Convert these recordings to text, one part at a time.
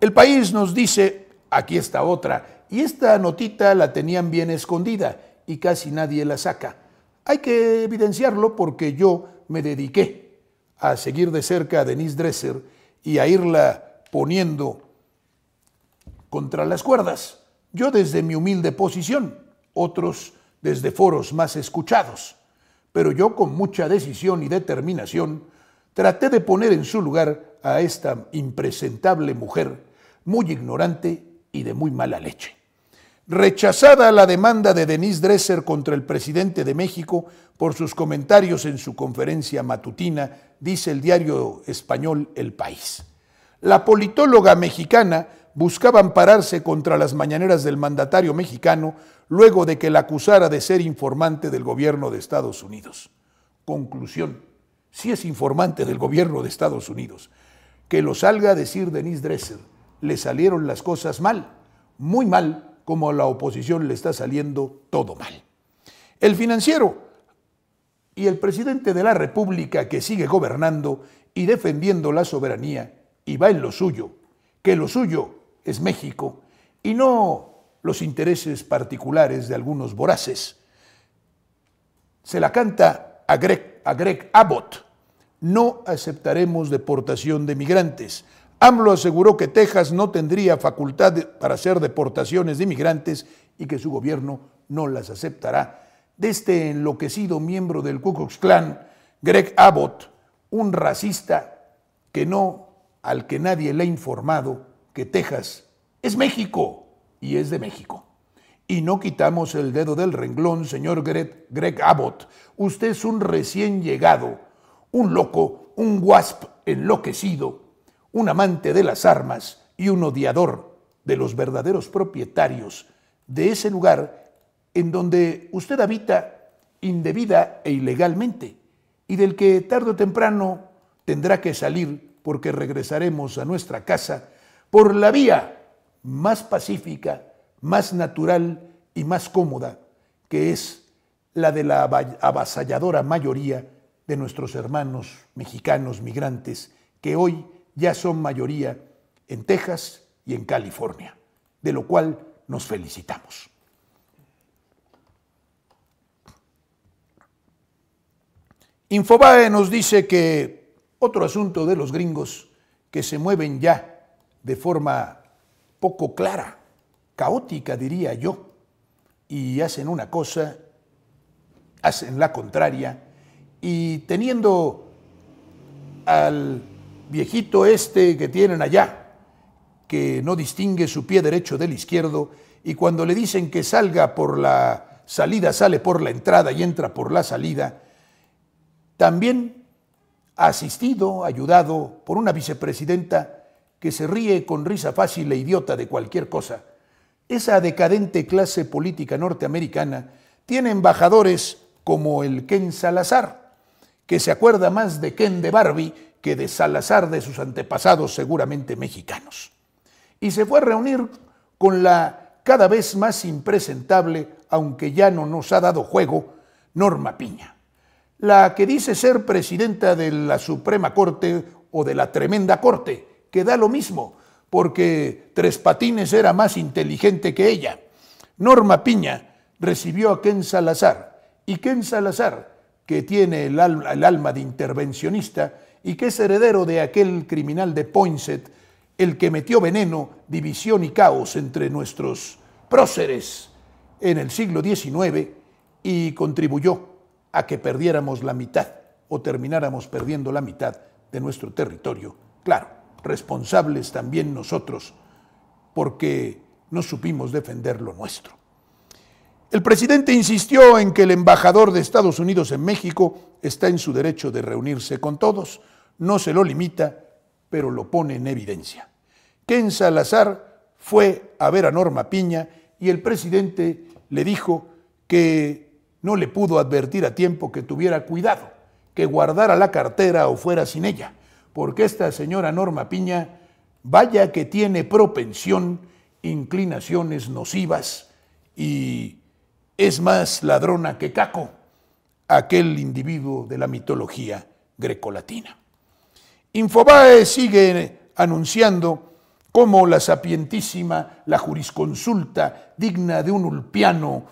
El país nos dice, aquí está otra, y esta notita la tenían bien escondida y casi nadie la saca. Hay que evidenciarlo porque yo me dediqué a seguir de cerca a Denise Dresser y a irla poniendo contra las cuerdas. Yo desde mi humilde posición, otros desde foros más escuchados, pero yo con mucha decisión y determinación Traté de poner en su lugar a esta impresentable mujer, muy ignorante y de muy mala leche. Rechazada la demanda de Denise Dresser contra el presidente de México por sus comentarios en su conferencia matutina, dice el diario español El País. La politóloga mexicana buscaba ampararse contra las mañaneras del mandatario mexicano luego de que la acusara de ser informante del gobierno de Estados Unidos. Conclusión si es informante del gobierno de Estados Unidos. Que lo salga a decir Denise Dresser, le salieron las cosas mal, muy mal, como a la oposición le está saliendo todo mal. El financiero y el presidente de la República que sigue gobernando y defendiendo la soberanía y va en lo suyo, que lo suyo es México y no los intereses particulares de algunos voraces. Se la canta a Greg, a Greg Abbott, no aceptaremos deportación de migrantes. AMLO aseguró que Texas no tendría facultad para hacer deportaciones de migrantes y que su gobierno no las aceptará. De este enloquecido miembro del Ku Klux Klan, Greg Abbott, un racista que no, al que nadie le ha informado que Texas es México y es de México. Y no quitamos el dedo del renglón, señor Greg Abbott. Usted es un recién llegado un loco, un wasp enloquecido, un amante de las armas y un odiador de los verdaderos propietarios de ese lugar en donde usted habita indebida e ilegalmente y del que tarde o temprano tendrá que salir porque regresaremos a nuestra casa por la vía más pacífica, más natural y más cómoda, que es la de la avasalladora mayoría de nuestros hermanos mexicanos migrantes que hoy ya son mayoría en Texas y en California, de lo cual nos felicitamos. Infobae nos dice que otro asunto de los gringos que se mueven ya de forma poco clara, caótica diría yo, y hacen una cosa, hacen la contraria y teniendo al viejito este que tienen allá, que no distingue su pie derecho del izquierdo, y cuando le dicen que salga por la salida, sale por la entrada y entra por la salida, también asistido, ayudado por una vicepresidenta que se ríe con risa fácil e idiota de cualquier cosa. Esa decadente clase política norteamericana tiene embajadores como el Ken Salazar, que se acuerda más de Ken de Barbie que de Salazar de sus antepasados seguramente mexicanos. Y se fue a reunir con la cada vez más impresentable, aunque ya no nos ha dado juego, Norma Piña, la que dice ser presidenta de la Suprema Corte o de la Tremenda Corte, que da lo mismo, porque Tres Patines era más inteligente que ella. Norma Piña recibió a Ken Salazar y Ken Salazar que tiene el alma, de intervencionista y que es heredero de aquel criminal de Poinsett, el que metió veneno, división y caos entre nuestros próceres en el siglo XIX y contribuyó a que perdiéramos la mitad o termináramos perdiendo la mitad de nuestro territorio. Claro, responsables también nosotros porque no supimos defender lo nuestro. El presidente insistió en que el embajador de Estados Unidos en México está en su derecho de reunirse con todos, no se lo limita, pero lo pone en evidencia. Ken Salazar fue a ver a Norma Piña y el presidente le dijo que no le pudo advertir a tiempo que tuviera cuidado, que guardara la cartera o fuera sin ella, porque esta señora Norma Piña, vaya que tiene propensión, inclinaciones nocivas y es más ladrona que Caco, aquel individuo de la mitología grecolatina. Infobae sigue anunciando como la sapientísima, la jurisconsulta digna de un ulpiano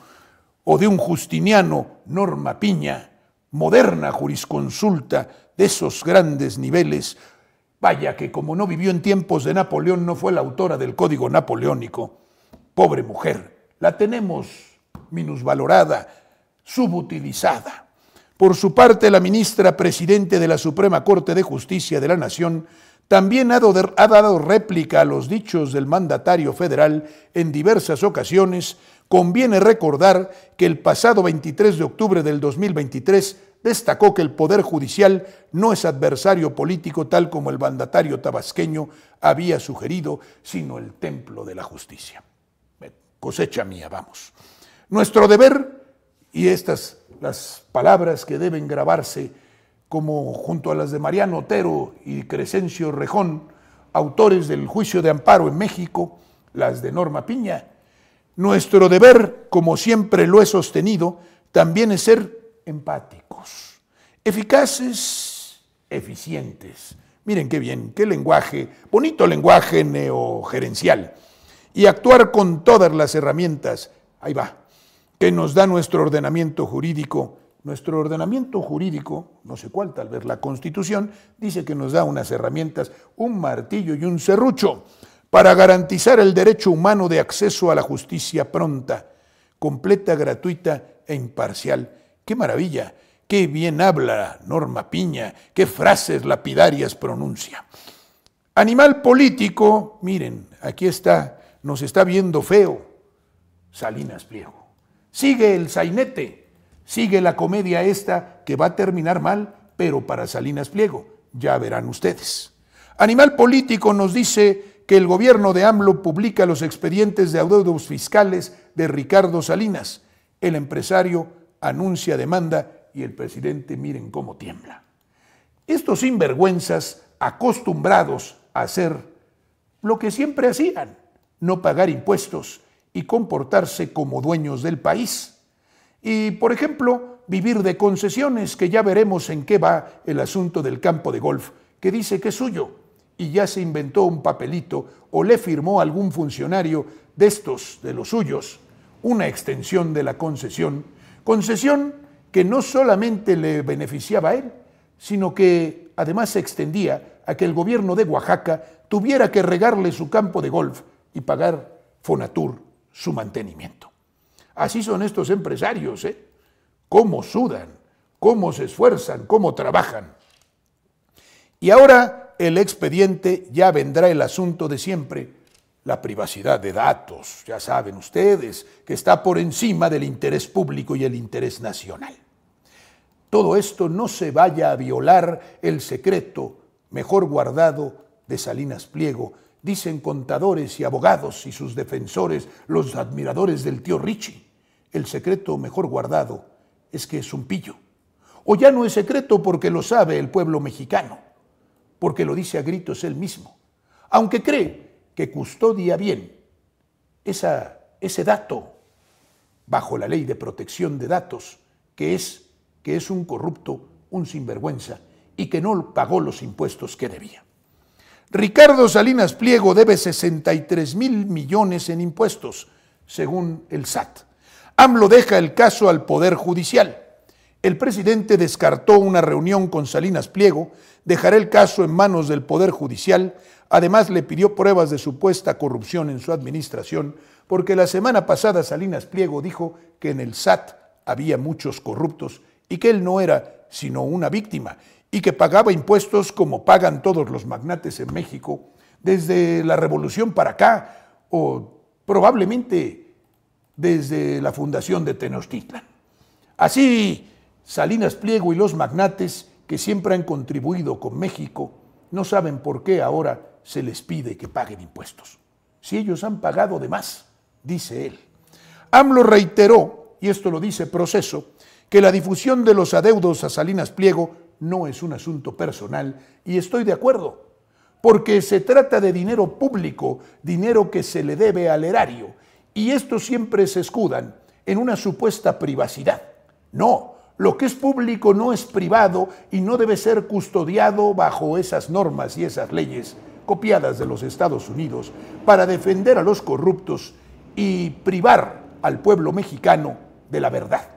o de un justiniano, Norma Piña, moderna jurisconsulta de esos grandes niveles, vaya que como no vivió en tiempos de Napoleón, no fue la autora del Código Napoleónico. Pobre mujer, la tenemos minusvalorada, subutilizada. Por su parte, la ministra presidente de la Suprema Corte de Justicia de la Nación también ha, dado réplica a los dichos del mandatario federal en diversas ocasiones. Conviene recordar que el pasado 23 de octubre del 2023 destacó que el Poder Judicial no es adversario político tal como el mandatario tabasqueño había sugerido, sino el templo de la justicia. Cosecha mía, vamos. Nuestro deber, y estas las palabras que deben grabarse como junto a las de Mariano Otero y Crescencio Rejón, autores del juicio de amparo en México, las de Norma Piña, nuestro deber, como siempre lo he sostenido, también es ser empáticos, eficaces, eficientes. Miren qué bien, qué lenguaje, bonito lenguaje neogerencial. Y actuar con todas las herramientas, ahí va, que nos da nuestro ordenamiento jurídico. Nuestro ordenamiento jurídico, no sé cuál, tal vez la Constitución, dice que nos da unas herramientas, un martillo y un serrucho para garantizar el derecho humano de acceso a la justicia pronta, completa, gratuita e imparcial. ¡Qué maravilla! ¡Qué bien habla Norma Piña! ¡Qué frases lapidarias pronuncia! Animal político, miren, aquí está, nos está viendo feo Salinas Pliego. Sigue el sainete, sigue la comedia esta que va a terminar mal, pero para Salinas Pliego, ya verán ustedes. Animal Político nos dice que el gobierno de AMLO publica los expedientes de adeudos fiscales de Ricardo Salinas. El empresario anuncia demanda y el presidente miren cómo tiembla. Estos sinvergüenzas acostumbrados a hacer lo que siempre hacían, no pagar impuestos y comportarse como dueños del país. Y, por ejemplo, vivir de concesiones, que ya veremos en qué va el asunto del campo de golf, que dice que es suyo, y ya se inventó un papelito o le firmó algún funcionario de estos, de los suyos, una extensión de la concesión, concesión que no solamente le beneficiaba a él, sino que además se extendía a que el gobierno de Oaxaca tuviera que regarle su campo de golf y pagar Fonatur su mantenimiento. Así son estos empresarios, ¿eh? Cómo sudan, cómo se esfuerzan, cómo trabajan. Y ahora el expediente ya vendrá el asunto de siempre, la privacidad de datos, ya saben ustedes, que está por encima del interés público y el interés nacional. Todo esto no se vaya a violar el secreto mejor guardado de Salinas Pliego dicen contadores y abogados y sus defensores, los admiradores del tío Richie. El secreto mejor guardado es que es un pillo. O ya no es secreto porque lo sabe el pueblo mexicano, porque lo dice a gritos él mismo, aunque cree que custodia bien ese dato bajo la ley de protección de datos, que es que es un corrupto, un sinvergüenza y que no pagó los impuestos que debía. Ricardo Salinas Pliego debe 63 mil millones en impuestos, según el SAT. AMLO deja el caso al Poder Judicial. El presidente descartó una reunión con Salinas Pliego, dejará el caso en manos del Poder Judicial, además le pidió pruebas de supuesta corrupción en su administración, porque la semana pasada Salinas Pliego dijo que en el SAT había muchos corruptos y que él no era sino una víctima y que pagaba impuestos como pagan todos los magnates en México desde la revolución para acá o probablemente desde la fundación de Tenochtitlan. Así, Salinas Pliego y los magnates que siempre han contribuido con México no saben por qué ahora se les pide que paguen impuestos. Si ellos han pagado de más, dice él. AMLO reiteró, y esto lo dice Proceso, que la difusión de los adeudos a Salinas Pliego no es un asunto personal y estoy de acuerdo, porque se trata de dinero público, dinero que se le debe al erario, y estos siempre se escudan en una supuesta privacidad. No, lo que es público no es privado y no debe ser custodiado bajo esas normas y esas leyes copiadas de los Estados Unidos para defender a los corruptos y privar al pueblo mexicano de la verdad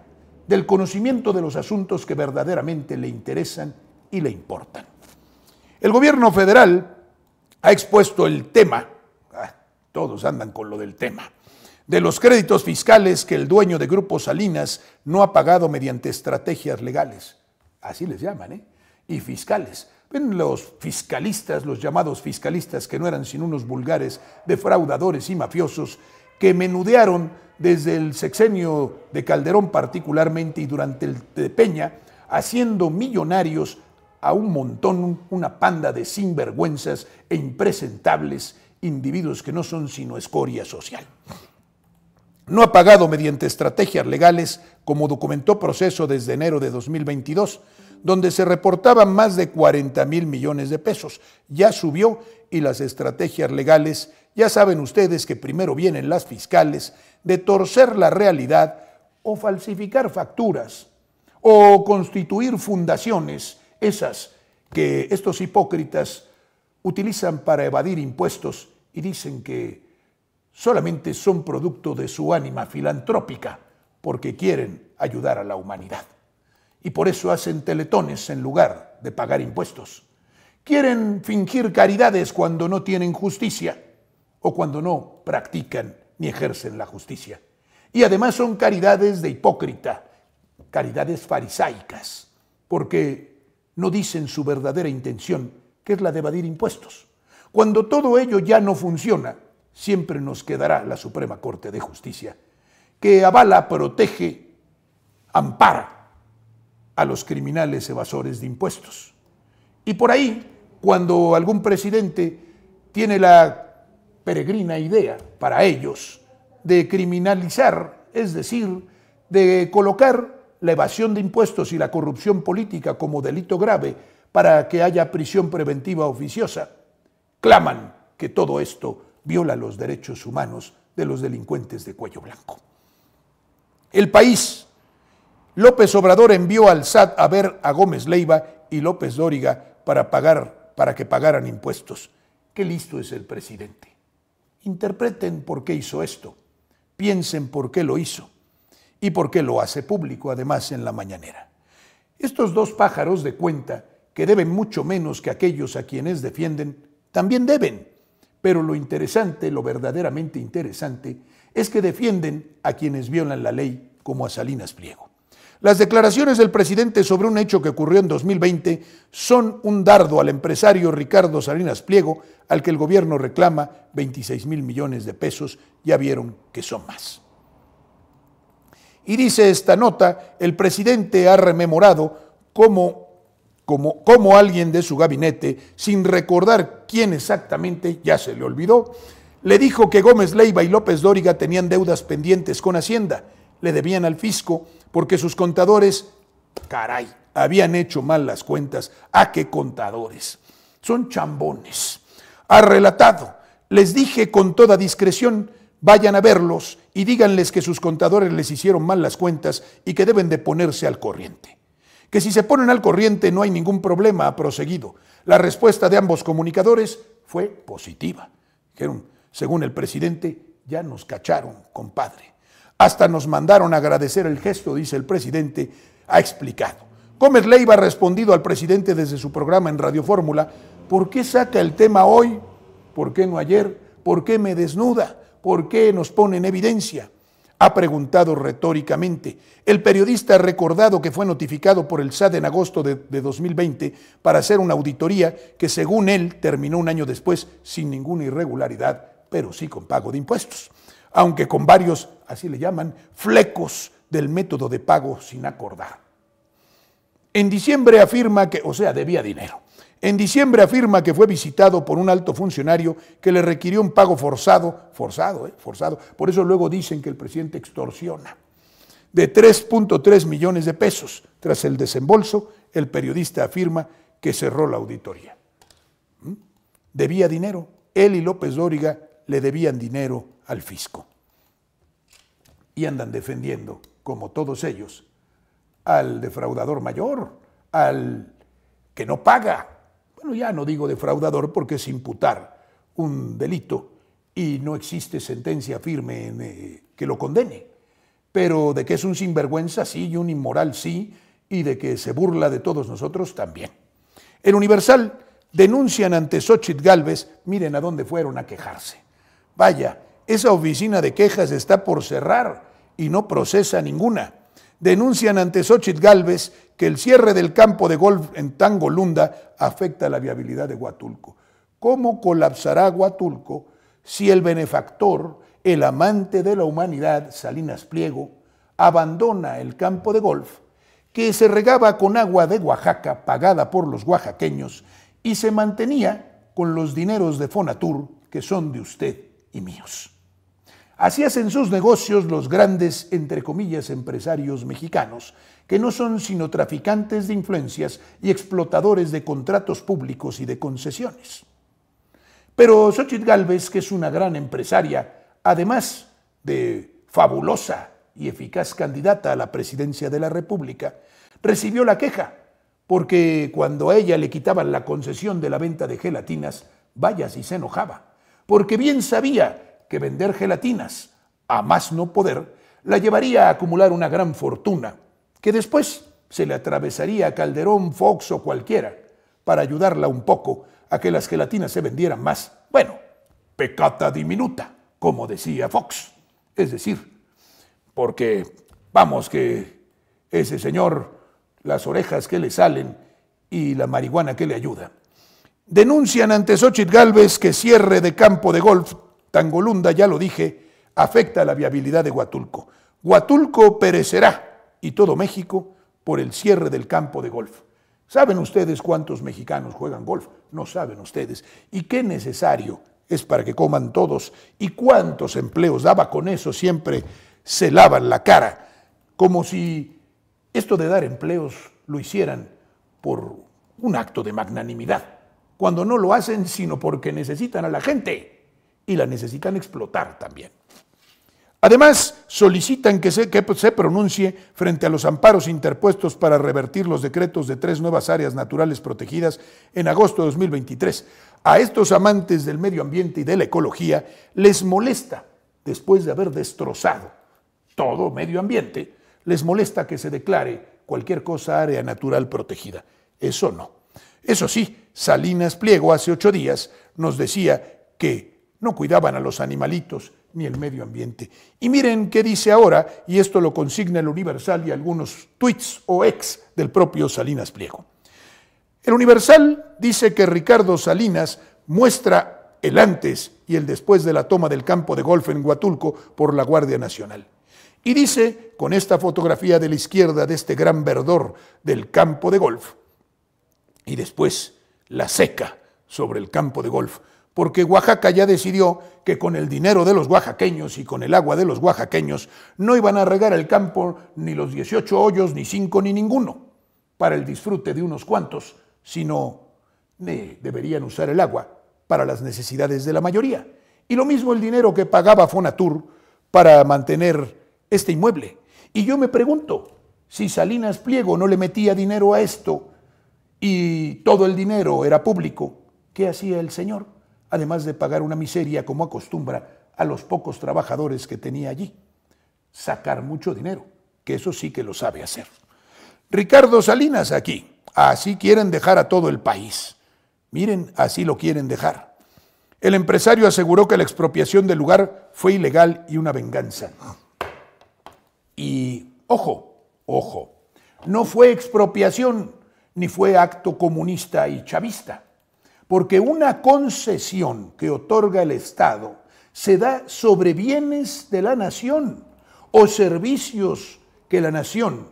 del conocimiento de los asuntos que verdaderamente le interesan y le importan. El gobierno federal ha expuesto el tema, ah, todos andan con lo del tema, de los créditos fiscales que el dueño de Grupo Salinas no ha pagado mediante estrategias legales, así les llaman, ¿eh? y fiscales. Ven los fiscalistas, los llamados fiscalistas que no eran sino unos vulgares defraudadores y mafiosos que menudearon desde el sexenio de Calderón particularmente y durante el de Peña, haciendo millonarios a un montón, una panda de sinvergüenzas e impresentables individuos que no son sino escoria social. No ha pagado mediante estrategias legales, como documentó proceso desde enero de 2022, donde se reportaban más de 40 mil millones de pesos. Ya subió y las estrategias legales ya saben ustedes que primero vienen las fiscales de torcer la realidad o falsificar facturas o constituir fundaciones, esas que estos hipócritas utilizan para evadir impuestos y dicen que solamente son producto de su ánima filantrópica porque quieren ayudar a la humanidad. Y por eso hacen teletones en lugar de pagar impuestos. Quieren fingir caridades cuando no tienen justicia o cuando no practican ni ejercen la justicia. Y además son caridades de hipócrita, caridades farisaicas, porque no dicen su verdadera intención, que es la de evadir impuestos. Cuando todo ello ya no funciona, siempre nos quedará la Suprema Corte de Justicia, que avala, protege, ampara a los criminales evasores de impuestos. Y por ahí, cuando algún presidente tiene la peregrina idea para ellos de criminalizar, es decir, de colocar la evasión de impuestos y la corrupción política como delito grave para que haya prisión preventiva oficiosa. Claman que todo esto viola los derechos humanos de los delincuentes de cuello blanco. El país. López Obrador envió al SAT a ver a Gómez Leiva y López Dóriga para pagar para que pagaran impuestos. Qué listo es el presidente. Interpreten por qué hizo esto, piensen por qué lo hizo y por qué lo hace público además en la mañanera. Estos dos pájaros de cuenta, que deben mucho menos que aquellos a quienes defienden, también deben. Pero lo interesante, lo verdaderamente interesante, es que defienden a quienes violan la ley, como a Salinas Pliego. Las declaraciones del presidente sobre un hecho que ocurrió en 2020 son un dardo al empresario Ricardo Salinas Pliego, al que el gobierno reclama 26 mil millones de pesos. Ya vieron que son más. Y dice esta nota, el presidente ha rememorado cómo, cómo alguien de su gabinete, sin recordar quién exactamente, ya se le olvidó, le dijo que Gómez Leiva y López Dóriga tenían deudas pendientes con Hacienda, le debían al fisco porque sus contadores, caray, habían hecho mal las cuentas. ¿A qué contadores? Son chambones. Ha relatado, les dije con toda discreción, vayan a verlos y díganles que sus contadores les hicieron mal las cuentas y que deben de ponerse al corriente. Que si se ponen al corriente no hay ningún problema, ha proseguido. La respuesta de ambos comunicadores fue positiva. Dijeron, según el presidente, ya nos cacharon, compadre. Hasta nos mandaron a agradecer el gesto, dice el presidente, ha explicado. Gómez Leiva ha respondido al presidente desde su programa en Radio Fórmula, ¿por qué saca el tema hoy? ¿Por qué no ayer? ¿Por qué me desnuda? ¿Por qué nos pone en evidencia? Ha preguntado retóricamente. El periodista ha recordado que fue notificado por el SAD en agosto de, de 2020 para hacer una auditoría que según él terminó un año después sin ninguna irregularidad pero sí con pago de impuestos, aunque con varios, así le llaman, flecos del método de pago sin acordar. En diciembre afirma que, o sea, debía dinero. En diciembre afirma que fue visitado por un alto funcionario que le requirió un pago forzado, forzado, eh, forzado. Por eso luego dicen que el presidente extorsiona. De 3.3 millones de pesos. Tras el desembolso, el periodista afirma que cerró la auditoría. ¿Mm? Debía dinero. Él y López Dóriga le debían dinero al fisco. Y andan defendiendo, como todos ellos, al defraudador mayor, al que no paga. Bueno, ya no digo defraudador porque es imputar un delito y no existe sentencia firme eh, que lo condene. Pero de que es un sinvergüenza, sí, y un inmoral, sí, y de que se burla de todos nosotros, también. El Universal denuncian ante Xochitl Galvez, miren a dónde fueron a quejarse. Vaya, esa oficina de quejas está por cerrar y no procesa ninguna. Denuncian ante Xochitl Galvez que el cierre del campo de golf en Tangolunda afecta la viabilidad de Huatulco. ¿Cómo colapsará Huatulco si el benefactor, el amante de la humanidad, Salinas Pliego, abandona el campo de golf que se regaba con agua de Oaxaca pagada por los oaxaqueños y se mantenía con los dineros de Fonatur que son de usted? y míos. Así hacen sus negocios los grandes, entre comillas, empresarios mexicanos, que no son sino traficantes de influencias y explotadores de contratos públicos y de concesiones. Pero Xochitl Galvez, que es una gran empresaria, además de fabulosa y eficaz candidata a la presidencia de la República, recibió la queja, porque cuando a ella le quitaban la concesión de la venta de gelatinas, vaya si se enojaba porque bien sabía que vender gelatinas a más no poder la llevaría a acumular una gran fortuna, que después se le atravesaría a Calderón, Fox o cualquiera, para ayudarla un poco a que las gelatinas se vendieran más. Bueno, pecata diminuta, como decía Fox. Es decir, porque vamos que ese señor, las orejas que le salen y la marihuana que le ayuda. Denuncian ante Xochitl Galvez que cierre de campo de golf, Tangolunda, ya lo dije, afecta la viabilidad de Huatulco. Huatulco perecerá y todo México por el cierre del campo de golf. ¿Saben ustedes cuántos mexicanos juegan golf? No saben ustedes. ¿Y qué necesario es para que coman todos? ¿Y cuántos empleos daba con eso? Siempre se lavan la cara, como si esto de dar empleos lo hicieran por un acto de magnanimidad cuando no lo hacen sino porque necesitan a la gente y la necesitan explotar también. Además, solicitan que se, que se, pronuncie frente a los amparos interpuestos para revertir los decretos de tres nuevas áreas naturales protegidas en agosto de 2023. A estos amantes del medio ambiente y de la ecología les molesta, después de haber destrozado todo medio ambiente, les molesta que se declare cualquier cosa área natural protegida. Eso no. Eso sí, Salinas Pliego hace ocho días nos decía que no cuidaban a los animalitos ni el medio ambiente. Y miren qué dice ahora, y esto lo consigna el Universal y algunos tweets o ex del propio Salinas Pliego. El Universal dice que Ricardo Salinas muestra el antes y el después de la toma del campo de golf en Huatulco por la Guardia Nacional. Y dice, con esta fotografía de la izquierda de este gran verdor del campo de golf, y después la seca sobre el campo de golf, porque Oaxaca ya decidió que con el dinero de los oaxaqueños y con el agua de los oaxaqueños no iban a regar el campo ni los 18 hoyos, ni cinco, ni ninguno, para el disfrute de unos cuantos, sino deberían usar el agua para las necesidades de la mayoría. Y lo mismo el dinero que pagaba Fonatur para mantener este inmueble. Y yo me pregunto si Salinas Pliego no le metía dinero a esto y todo el dinero era público, ¿qué hacía el señor? Además de pagar una miseria como acostumbra a los pocos trabajadores que tenía allí. Sacar mucho dinero, que eso sí que lo sabe hacer. Ricardo Salinas aquí, así quieren dejar a todo el país. Miren, así lo quieren dejar. El empresario aseguró que la expropiación del lugar fue ilegal y una venganza. Y ojo, ojo, no fue expropiación, ni fue acto comunista y chavista, porque una concesión que otorga el Estado se da sobre bienes de la nación o servicios que la nación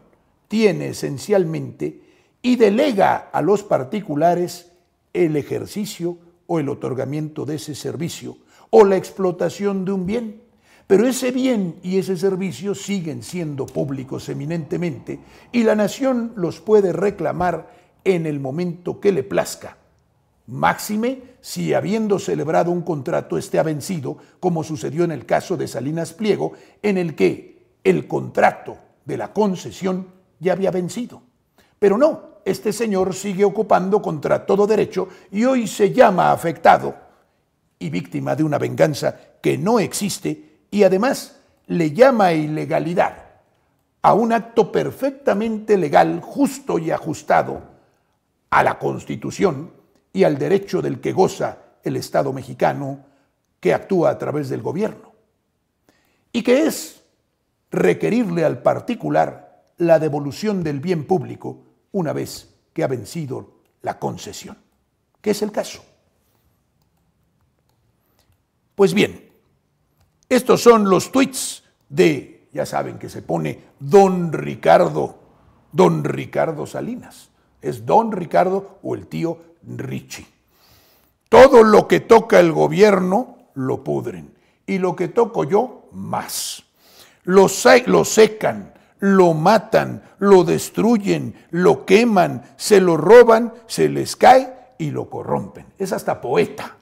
tiene esencialmente y delega a los particulares el ejercicio o el otorgamiento de ese servicio o la explotación de un bien pero ese bien y ese servicio siguen siendo públicos eminentemente y la nación los puede reclamar en el momento que le plazca. Máxime si habiendo celebrado un contrato este ha vencido, como sucedió en el caso de Salinas Pliego, en el que el contrato de la concesión ya había vencido. Pero no, este señor sigue ocupando contra todo derecho y hoy se llama afectado y víctima de una venganza que no existe y además le llama ilegalidad a un acto perfectamente legal, justo y ajustado a la Constitución y al derecho del que goza el Estado mexicano que actúa a través del gobierno. Y que es requerirle al particular la devolución del bien público una vez que ha vencido la concesión, que es el caso. Pues bien, estos son los tweets de, ya saben que se pone don Ricardo, don Ricardo Salinas. Es don Ricardo o el tío Richie. Todo lo que toca el gobierno lo pudren y lo que toco yo más. Lo, lo secan, lo matan, lo destruyen, lo queman, se lo roban, se les cae y lo corrompen. Es hasta poeta.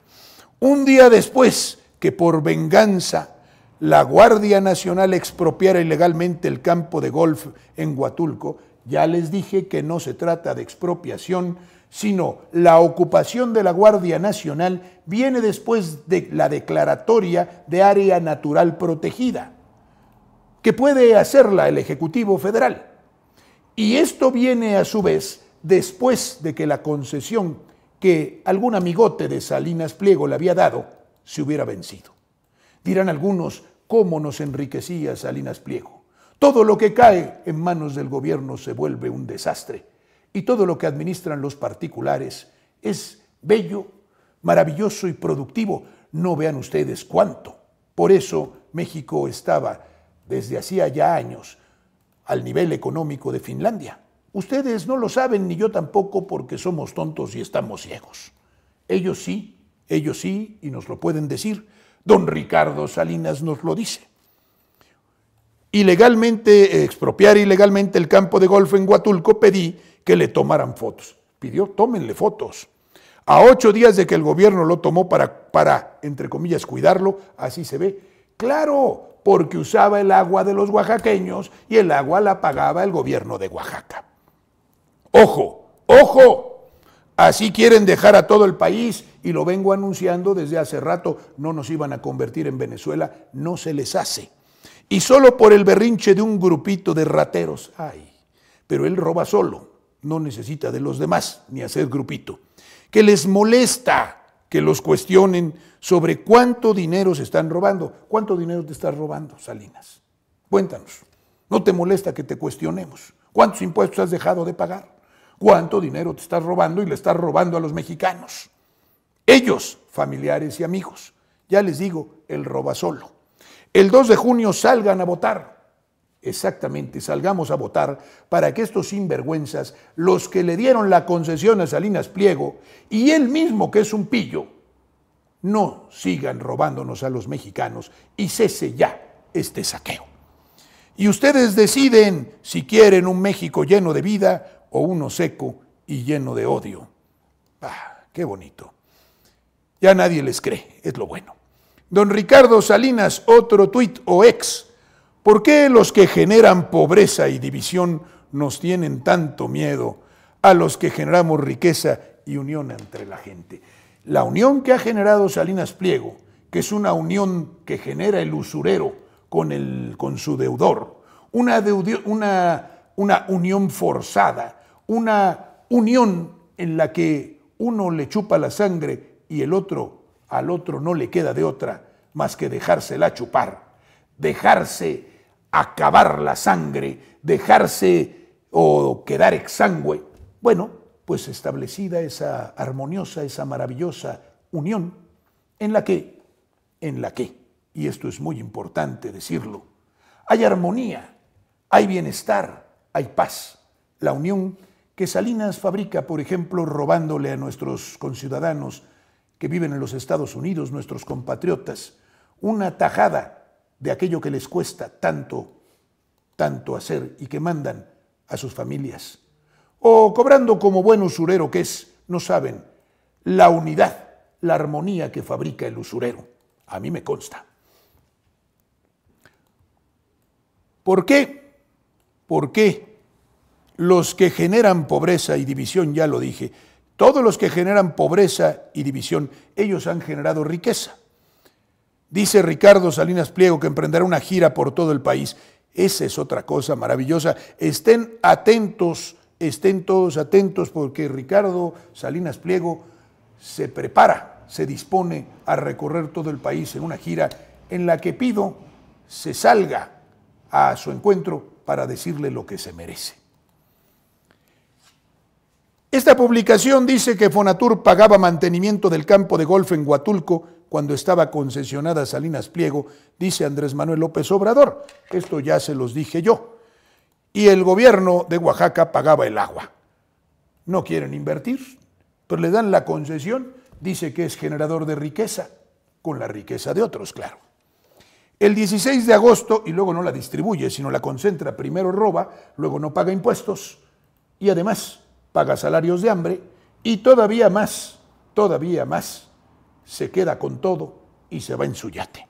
Un día después que por venganza la Guardia Nacional expropiara ilegalmente el campo de golf en Huatulco, ya les dije que no se trata de expropiación, sino la ocupación de la Guardia Nacional viene después de la declaratoria de área natural protegida, que puede hacerla el Ejecutivo Federal. Y esto viene a su vez después de que la concesión que algún amigote de Salinas Pliego le había dado se hubiera vencido. Dirán algunos, ¿cómo nos enriquecía Salinas Pliego? Todo lo que cae en manos del gobierno se vuelve un desastre y todo lo que administran los particulares es bello, maravilloso y productivo. No vean ustedes cuánto. Por eso México estaba desde hacía ya años al nivel económico de Finlandia. Ustedes no lo saben ni yo tampoco porque somos tontos y estamos ciegos. Ellos sí, ellos sí y nos lo pueden decir. Don Ricardo Salinas nos lo dice. Ilegalmente, expropiar ilegalmente el campo de golf en Huatulco, pedí que le tomaran fotos. Pidió, tómenle fotos. A ocho días de que el gobierno lo tomó para, para, entre comillas, cuidarlo, así se ve. Claro, porque usaba el agua de los oaxaqueños y el agua la pagaba el gobierno de Oaxaca. Ojo, ojo, Así quieren dejar a todo el país y lo vengo anunciando desde hace rato, no nos iban a convertir en Venezuela, no se les hace. Y solo por el berrinche de un grupito de rateros, ay, pero él roba solo, no necesita de los demás ni hacer grupito. Que les molesta que los cuestionen sobre cuánto dinero se están robando. ¿Cuánto dinero te estás robando, Salinas? Cuéntanos. No te molesta que te cuestionemos. ¿Cuántos impuestos has dejado de pagar? cuánto dinero te estás robando y le estás robando a los mexicanos. Ellos, familiares y amigos. Ya les digo, el roba solo. El 2 de junio salgan a votar. Exactamente, salgamos a votar para que estos sinvergüenzas, los que le dieron la concesión a Salinas Pliego y él mismo que es un pillo, no sigan robándonos a los mexicanos y cese ya este saqueo. Y ustedes deciden si quieren un México lleno de vida o uno seco y lleno de odio. Ah, qué bonito. Ya nadie les cree, es lo bueno. Don Ricardo Salinas, otro tuit o ex. ¿Por qué los que generan pobreza y división nos tienen tanto miedo a los que generamos riqueza y unión entre la gente? La unión que ha generado Salinas Pliego, que es una unión que genera el usurero con, el, con su deudor, una, una, una unión forzada una unión en la que uno le chupa la sangre y el otro al otro no le queda de otra más que dejársela chupar, dejarse acabar la sangre, dejarse o quedar exangüe. Bueno, pues establecida esa armoniosa, esa maravillosa unión en la que, en la que, y esto es muy importante decirlo, hay armonía, hay bienestar, hay paz. La unión que Salinas fabrica, por ejemplo, robándole a nuestros conciudadanos que viven en los Estados Unidos, nuestros compatriotas, una tajada de aquello que les cuesta tanto, tanto hacer y que mandan a sus familias. O cobrando como buen usurero que es, no saben, la unidad, la armonía que fabrica el usurero. A mí me consta. ¿Por qué? ¿Por qué? los que generan pobreza y división, ya lo dije, todos los que generan pobreza y división, ellos han generado riqueza. Dice Ricardo Salinas Pliego que emprenderá una gira por todo el país. Esa es otra cosa maravillosa. Estén atentos, estén todos atentos porque Ricardo Salinas Pliego se prepara, se dispone a recorrer todo el país en una gira en la que pido se salga a su encuentro para decirle lo que se merece. Esta publicación dice que Fonatur pagaba mantenimiento del campo de golf en Huatulco cuando estaba concesionada Salinas Pliego, dice Andrés Manuel López Obrador. Esto ya se los dije yo. Y el gobierno de Oaxaca pagaba el agua. No quieren invertir, pero le dan la concesión, dice que es generador de riqueza, con la riqueza de otros, claro. El 16 de agosto, y luego no la distribuye, sino la concentra, primero roba, luego no paga impuestos, y además paga salarios de hambre y todavía más, todavía más, se queda con todo y se va en su yate.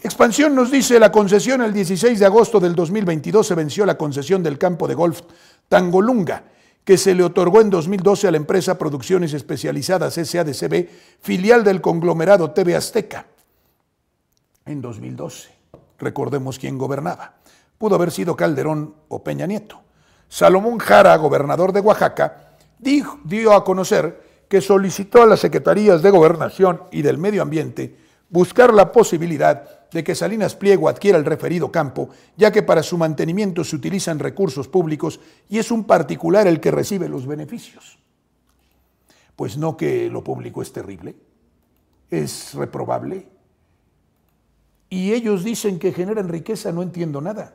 Expansión nos dice la concesión el 16 de agosto del 2022 se venció la concesión del campo de golf Tangolunga que se le otorgó en 2012 a la empresa Producciones Especializadas SADCB, filial del conglomerado TV Azteca. En 2012, recordemos quién gobernaba. Pudo haber sido Calderón o Peña Nieto. Salomón Jara, gobernador de Oaxaca, dio a conocer que solicitó a las secretarías de Gobernación y del Medio Ambiente buscar la posibilidad de que Salinas Pliego adquiera el referido campo, ya que para su mantenimiento se utilizan recursos públicos y es un particular el que recibe los beneficios. Pues no que lo público es terrible, es reprobable. Y ellos dicen que generan riqueza, no entiendo nada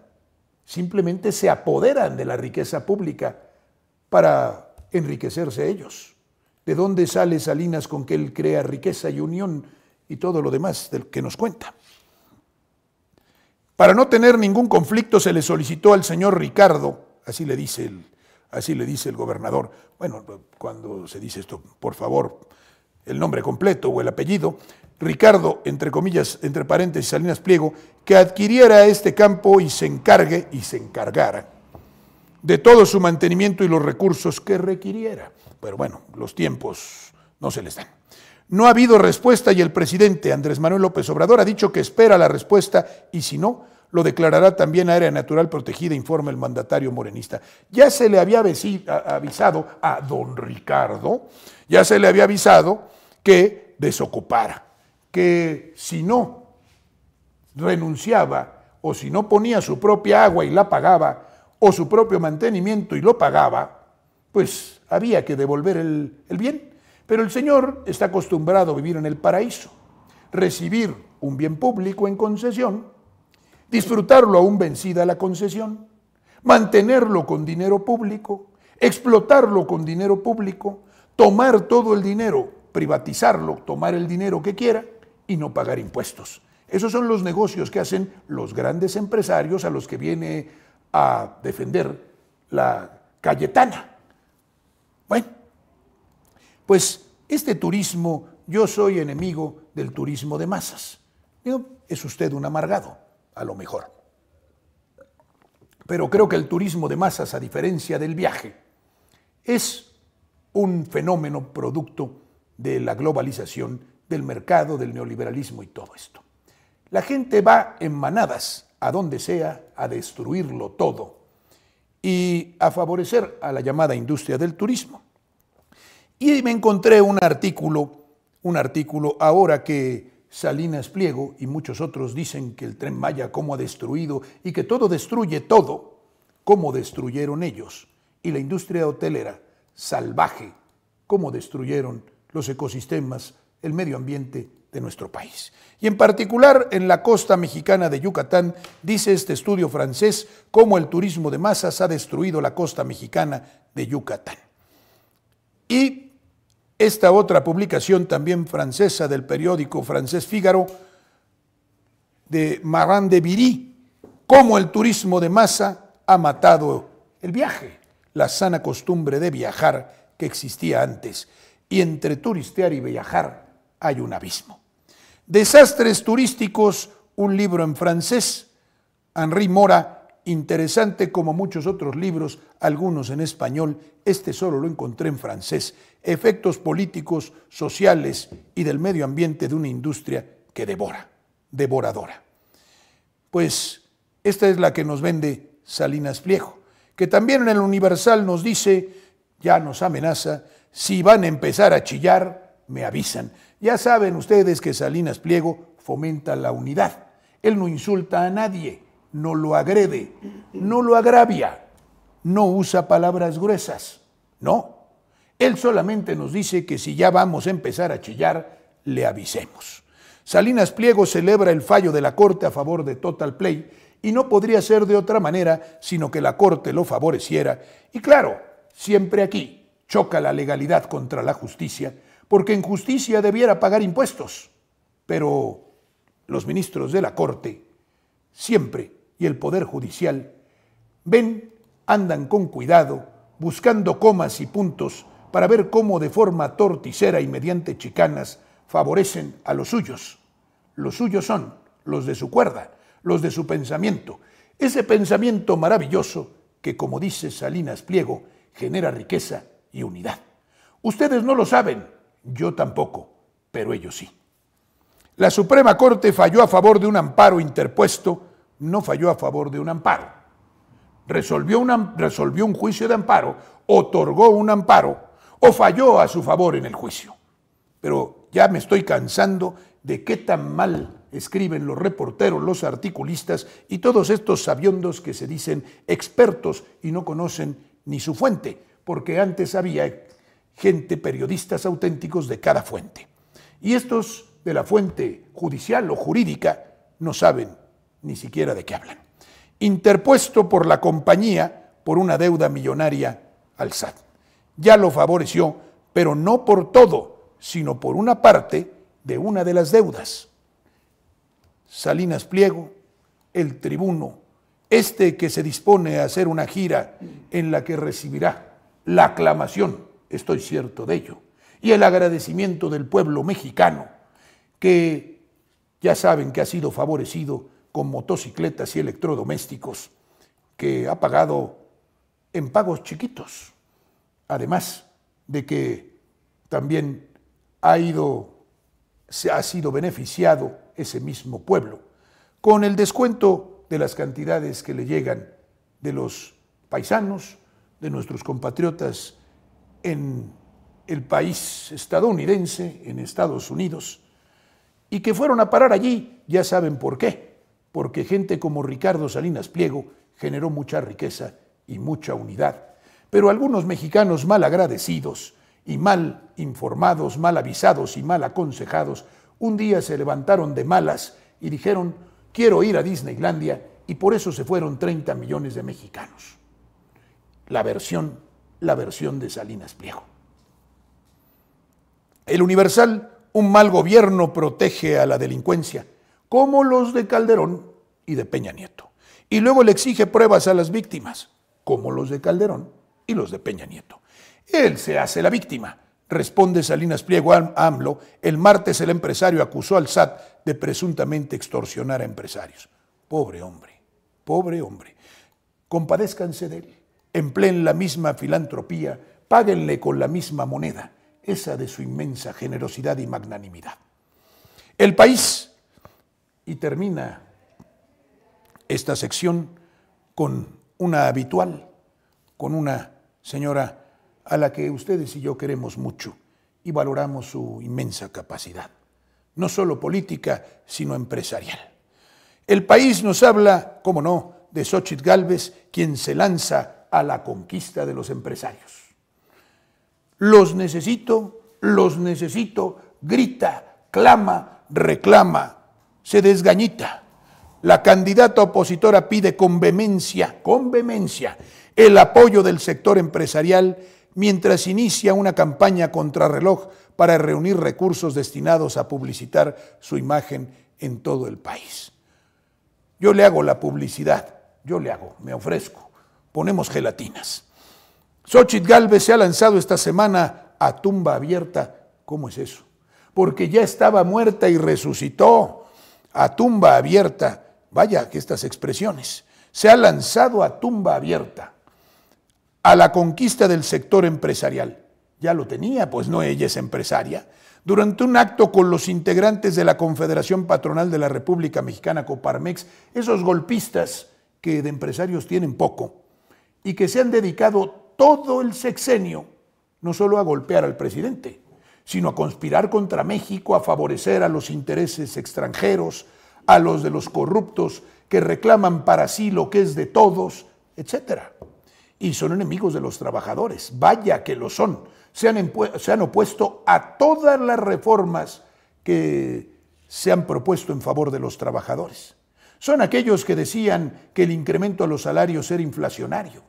simplemente se apoderan de la riqueza pública para enriquecerse ellos. ¿De dónde sale Salinas con que él crea riqueza y unión y todo lo demás del que nos cuenta? Para no tener ningún conflicto se le solicitó al señor Ricardo, así le dice así le dice el gobernador, bueno, cuando se dice esto, por favor, el nombre completo o el apellido, Ricardo, entre comillas, entre paréntesis, Salinas Pliego, que adquiriera este campo y se encargue y se encargara de todo su mantenimiento y los recursos que requiriera. Pero bueno, los tiempos no se les dan. No ha habido respuesta y el presidente Andrés Manuel López Obrador ha dicho que espera la respuesta y si no, lo declarará también área natural protegida, informa el mandatario morenista. Ya se le había avisado a don Ricardo, ya se le había avisado que desocupara que si no renunciaba o si no ponía su propia agua y la pagaba, o su propio mantenimiento y lo pagaba, pues había que devolver el, bien. Pero el Señor está acostumbrado a vivir en el paraíso, recibir un bien público en concesión, disfrutarlo aún vencida la concesión, mantenerlo con dinero público, explotarlo con dinero público, tomar todo el dinero, privatizarlo, tomar el dinero que quiera, y no pagar impuestos. Esos son los negocios que hacen los grandes empresarios a los que viene a defender la Cayetana. Bueno, pues este turismo, yo soy enemigo del turismo de masas. Es usted un amargado, a lo mejor. Pero creo que el turismo de masas, a diferencia del viaje, es un fenómeno producto de la globalización del mercado, del neoliberalismo y todo esto. La gente va en manadas a donde sea a destruirlo todo y a favorecer a la llamada industria del turismo. Y me encontré un artículo, un artículo ahora que Salinas Pliego y muchos otros dicen que el tren Maya cómo ha destruido y que todo destruye todo, como destruyeron ellos y la industria hotelera salvaje, cómo destruyeron los ecosistemas el medio ambiente de nuestro país. Y en particular en la costa mexicana de Yucatán, dice este estudio francés cómo el turismo de masas ha destruido la costa mexicana de Yucatán. Y esta otra publicación también francesa del periódico francés Fígaro de Marin de Viry, cómo el turismo de masa ha matado el viaje, la sana costumbre de viajar que existía antes. Y entre turistear y viajar hay un abismo. Desastres turísticos, un libro en francés, Henri Mora, interesante como muchos otros libros, algunos en español, este solo lo encontré en francés, efectos políticos, sociales y del medio ambiente de una industria que devora, devoradora. Pues esta es la que nos vende Salinas Pliego, que también en el Universal nos dice, ya nos amenaza, si van a empezar a chillar, me avisan. Ya saben ustedes que Salinas Pliego fomenta la unidad. Él no insulta a nadie, no lo agrede, no lo agravia, no usa palabras gruesas. No. Él solamente nos dice que si ya vamos a empezar a chillar, le avisemos. Salinas Pliego celebra el fallo de la Corte a favor de Total Play y no podría ser de otra manera sino que la Corte lo favoreciera. Y claro, siempre aquí choca la legalidad contra la justicia porque en justicia debiera pagar impuestos, pero los ministros de la Corte siempre y el Poder Judicial ven, andan con cuidado, buscando comas y puntos para ver cómo de forma torticera y mediante chicanas favorecen a los suyos. Los suyos son los de su cuerda, los de su pensamiento, ese pensamiento maravilloso que, como dice Salinas Pliego, genera riqueza y unidad. Ustedes no lo saben, yo tampoco, pero ellos sí. La Suprema Corte falló a favor de un amparo interpuesto, no falló a favor de un amparo. Resolvió, resolvió un juicio de amparo, otorgó un amparo o falló a su favor en el juicio. Pero ya me estoy cansando de qué tan mal escriben los reporteros, los articulistas y todos estos sabiondos que se dicen expertos y no conocen ni su fuente, porque antes había gente, periodistas auténticos de cada fuente. Y estos de la fuente judicial o jurídica no saben ni siquiera de qué hablan. Interpuesto por la compañía por una deuda millonaria al SAT. Ya lo favoreció, pero no por todo, sino por una parte de una de las deudas. Salinas Pliego, el tribuno, este que se dispone a hacer una gira en la que recibirá la aclamación estoy cierto de ello, y el agradecimiento del pueblo mexicano, que ya saben que ha sido favorecido con motocicletas y electrodomésticos, que ha pagado en pagos chiquitos, además de que también ha, ido, ha sido beneficiado ese mismo pueblo, con el descuento de las cantidades que le llegan de los paisanos, de nuestros compatriotas en el país estadounidense, en Estados Unidos, y que fueron a parar allí, ya saben por qué, porque gente como Ricardo Salinas Pliego generó mucha riqueza y mucha unidad. Pero algunos mexicanos mal agradecidos y mal informados, mal avisados y mal aconsejados, un día se levantaron de malas y dijeron, quiero ir a Disneylandia, y por eso se fueron 30 millones de mexicanos. La versión la versión de Salinas Pliego. El Universal, un mal gobierno protege a la delincuencia, como los de Calderón y de Peña Nieto. Y luego le exige pruebas a las víctimas, como los de Calderón y los de Peña Nieto. Él se hace la víctima, responde Salinas Pliego a AMLO. El martes el empresario acusó al SAT de presuntamente extorsionar a empresarios. Pobre hombre, pobre hombre. Compadézcanse de él empleen la misma filantropía, páguenle con la misma moneda, esa de su inmensa generosidad y magnanimidad. El país, y termina esta sección con una habitual, con una señora a la que ustedes y yo queremos mucho y valoramos su inmensa capacidad, no solo política, sino empresarial. El país nos habla, cómo no, de Xochitl Galvez, quien se lanza a la conquista de los empresarios. Los necesito, los necesito, grita, clama, reclama, se desgañita. La candidata opositora pide con vehemencia, con vehemencia, el apoyo del sector empresarial mientras inicia una campaña contrarreloj para reunir recursos destinados a publicitar su imagen en todo el país. Yo le hago la publicidad, yo le hago, me ofrezco ponemos gelatinas. Xochitl Galvez se ha lanzado esta semana a tumba abierta. ¿Cómo es eso? Porque ya estaba muerta y resucitó a tumba abierta. Vaya que estas expresiones. Se ha lanzado a tumba abierta a la conquista del sector empresarial. Ya lo tenía, pues no ella es empresaria. Durante un acto con los integrantes de la Confederación Patronal de la República Mexicana, Coparmex, esos golpistas que de empresarios tienen poco, y que se han dedicado todo el sexenio no solo a golpear al presidente, sino a conspirar contra México, a favorecer a los intereses extranjeros, a los de los corruptos que reclaman para sí lo que es de todos, etc. Y son enemigos de los trabajadores, vaya que lo son. Se han, se han opuesto a todas las reformas que se han propuesto en favor de los trabajadores. Son aquellos que decían que el incremento a los salarios era inflacionario,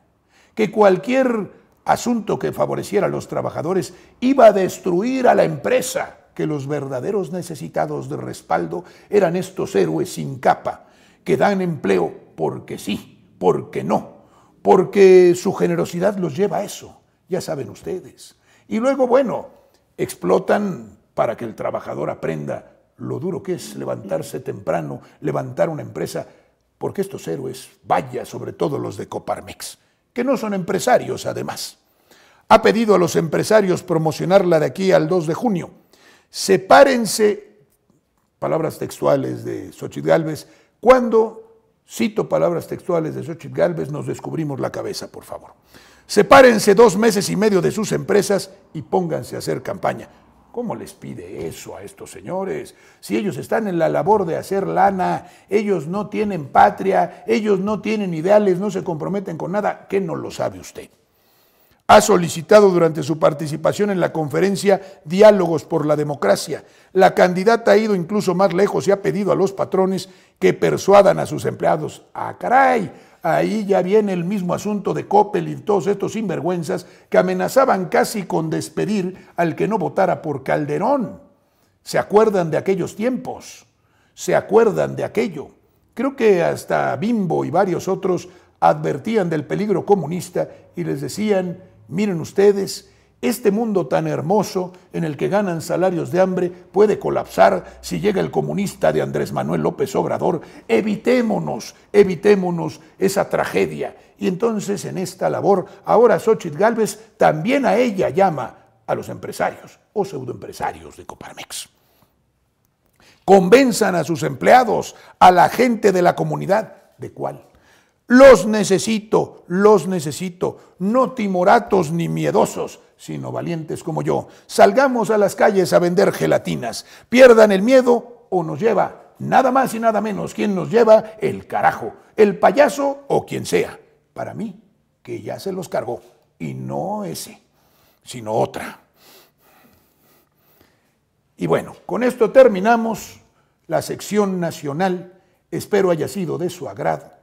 que cualquier asunto que favoreciera a los trabajadores iba a destruir a la empresa, que los verdaderos necesitados de respaldo eran estos héroes sin capa, que dan empleo porque sí, porque no, porque su generosidad los lleva a eso, ya saben ustedes. Y luego, bueno, explotan para que el trabajador aprenda lo duro que es levantarse temprano, levantar una empresa, porque estos héroes, vaya, sobre todo los de Coparmex, que no son empresarios además. Ha pedido a los empresarios promocionarla de aquí al 2 de junio. Sepárense, palabras textuales de Xochitl Galvez, cuando, cito palabras textuales de Xochitl Galvez, nos descubrimos la cabeza, por favor. Sepárense dos meses y medio de sus empresas y pónganse a hacer campaña. ¿Cómo les pide eso a estos señores? Si ellos están en la labor de hacer lana, ellos no tienen patria, ellos no tienen ideales, no se comprometen con nada, ¿qué no lo sabe usted? ha solicitado durante su participación en la conferencia Diálogos por la Democracia. La candidata ha ido incluso más lejos y ha pedido a los patrones que persuadan a sus empleados. ¡Ah, caray! Ahí ya viene el mismo asunto de Coppel y todos estos sinvergüenzas que amenazaban casi con despedir al que no votara por Calderón. Se acuerdan de aquellos tiempos, se acuerdan de aquello. Creo que hasta Bimbo y varios otros advertían del peligro comunista y les decían, miren ustedes, este mundo tan hermoso en el que ganan salarios de hambre puede colapsar si llega el comunista de Andrés Manuel López Obrador. Evitémonos, evitémonos esa tragedia. Y entonces en esta labor, ahora Xochitl Galvez también a ella llama a los empresarios o pseudoempresarios de Coparmex. Convenzan a sus empleados, a la gente de la comunidad, de cuál los necesito, los necesito, no timoratos ni miedosos, sino valientes como yo. Salgamos a las calles a vender gelatinas. Pierdan el miedo o nos lleva, nada más y nada menos, quien nos lleva el carajo, el payaso o quien sea. Para mí, que ya se los cargó. Y no ese, sino otra. Y bueno, con esto terminamos la sección nacional. Espero haya sido de su agrado.